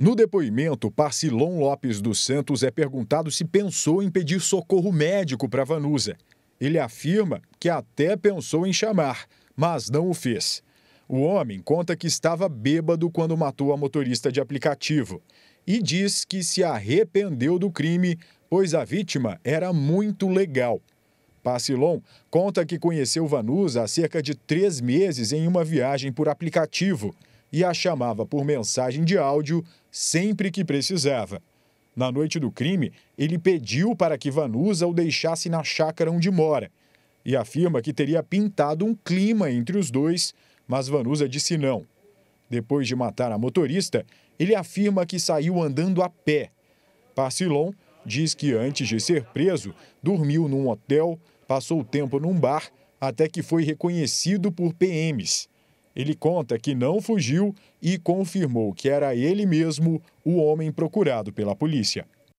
No depoimento, Parcilon Lopes dos Santos é perguntado se pensou em pedir socorro médico para Vanusa. Ele afirma que até pensou em chamar, mas não o fez. O homem conta que estava bêbado quando matou a motorista de aplicativo e diz que se arrependeu do crime, pois a vítima era muito legal. Pacilon conta que conheceu Vanusa há cerca de três meses em uma viagem por aplicativo e a chamava por mensagem de áudio sempre que precisava. Na noite do crime, ele pediu para que Vanusa o deixasse na chácara onde mora e afirma que teria pintado um clima entre os dois, mas Vanusa disse não. Depois de matar a motorista, ele afirma que saiu andando a pé. Parcilon diz que antes de ser preso, dormiu num hotel, passou tempo num bar, até que foi reconhecido por PMs. Ele conta que não fugiu e confirmou que era ele mesmo o homem procurado pela polícia.